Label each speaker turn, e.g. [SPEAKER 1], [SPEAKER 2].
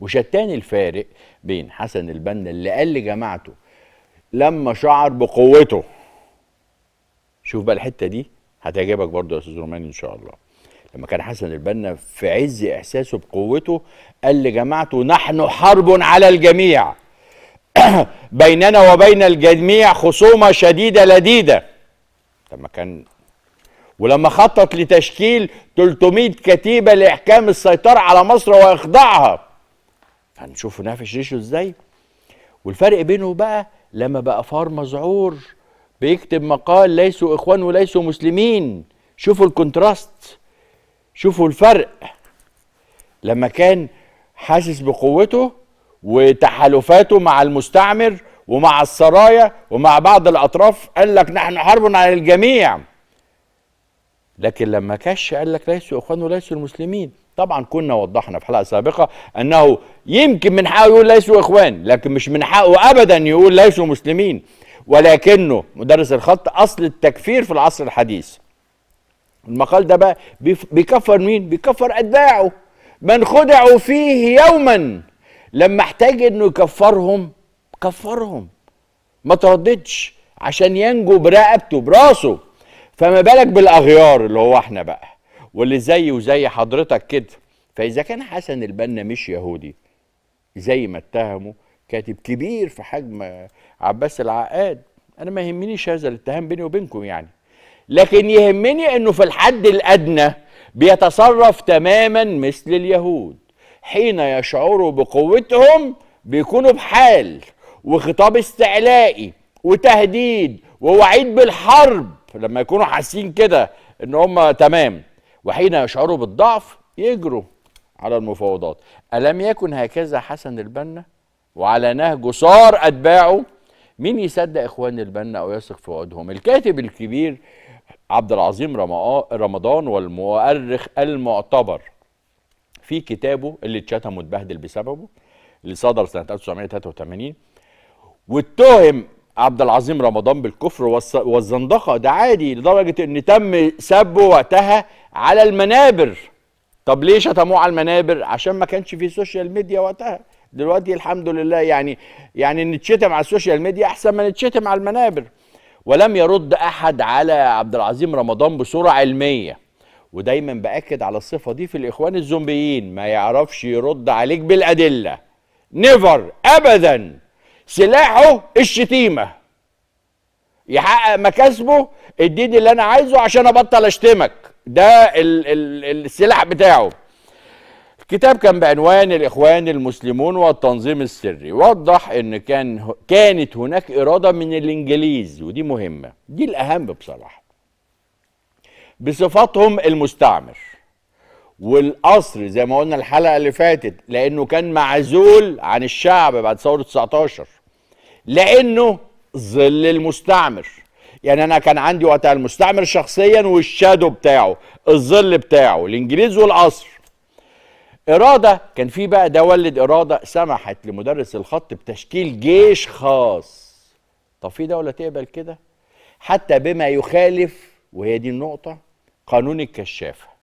[SPEAKER 1] وشتان الفارق بين حسن البنا اللي قال لجماعته لما شعر بقوته شوف بقى الحته دي هتعجبك برضو يا استاذ رومان ان شاء الله لما كان حسن البنا في عز احساسه بقوته قال لجماعته نحن حرب على الجميع بيننا وبين الجميع خصومه شديده لديده لما كان ولما خطط لتشكيل 300 كتيبه لاحكام السيطره على مصر واخضاعها هنا نافش ريشه ازاي والفرق بينه بقى لما بقى فار مذعور بيكتب مقال ليسوا اخوان وليسوا مسلمين شوفوا الكونتراست شوفوا الفرق لما كان حاسس بقوته وتحالفاته مع المستعمر ومع السرايا ومع بعض الاطراف قال لك نحن حرب على الجميع لكن لما كش قال لك ليسوا اخوان وليسوا المسلمين طبعا كنا وضحنا في حلقه سابقه انه يمكن من حقه يقول ليسوا اخوان لكن مش من حقه ابدا يقول ليسوا مسلمين ولكنه مدرس الخط اصل التكفير في العصر الحديث المقال ده بقى بيكفر مين بيكفر اتباعه من خدعوا فيه يوما لما احتاج انه يكفرهم كفرهم ما ترددش عشان ينجو برقبته براسه فما بالك بالاغيار اللي هو احنا بقى واللي زي وزي حضرتك كده فاذا كان حسن البنا مش يهودي زي ما اتهموا كاتب كبير في حجم عباس العقاد انا ما يهمنيش هذا الاتهام بيني وبينكم يعني لكن يهمني انه في الحد الادنى بيتصرف تماما مثل اليهود حين يشعروا بقوتهم بيكونوا بحال وخطاب استعلائي وتهديد ووعيد بالحرب لما يكونوا حاسين كده ان هم تمام وحين يشعروا بالضعف يجروا على المفاوضات ألم يكن هكذا حسن البنا وعلى نهجه صار أتباعه مين يصدق إخوان البنا أو يثق في وعودهم الكاتب الكبير عبد العظيم رمضان والمؤرخ المعتبر في كتابه اللي اتشتم واتبهدل بسببه اللي صدر سنة 1983 واتهم عبد العظيم رمضان بالكفر والزندقه ده عادي لدرجه ان تم سبه وقتها على المنابر طب ليه شتموه على المنابر عشان ما كانش في سوشيال ميديا وقتها دلوقتي الحمد لله يعني يعني نتشتم على السوشيال ميديا احسن ما نتشتم على المنابر ولم يرد احد على عبد العظيم رمضان بصوره علميه ودايما باكد على الصفه دي في الاخوان الزومبيين ما يعرفش يرد عليك بالادله نيفر ابدا سلاحه الشتيمه يحقق مكاسبه اديني اللي انا عايزه عشان ابطل اشتمك ده السلاح بتاعه الكتاب كان بعنوان الإخوان المسلمون والتنظيم السري وضح إن كان كانت هناك إرادة من الإنجليز ودي مهمة دي الأهم بصراحة بصفتهم المستعمر والقصر زي ما قلنا الحلقة اللي فاتت لأنه كان معزول عن الشعب بعد ثورة 19 لأنه ظل المستعمر يعني انا كان عندي وقتها المستعمر شخصيا والشادو بتاعه الظل بتاعه الانجليز والقصر اراده كان في بقى ده ولد اراده سمحت لمدرس الخط بتشكيل جيش خاص طب في دوله تقبل كده حتى بما يخالف وهي دي النقطه قانون الكشافه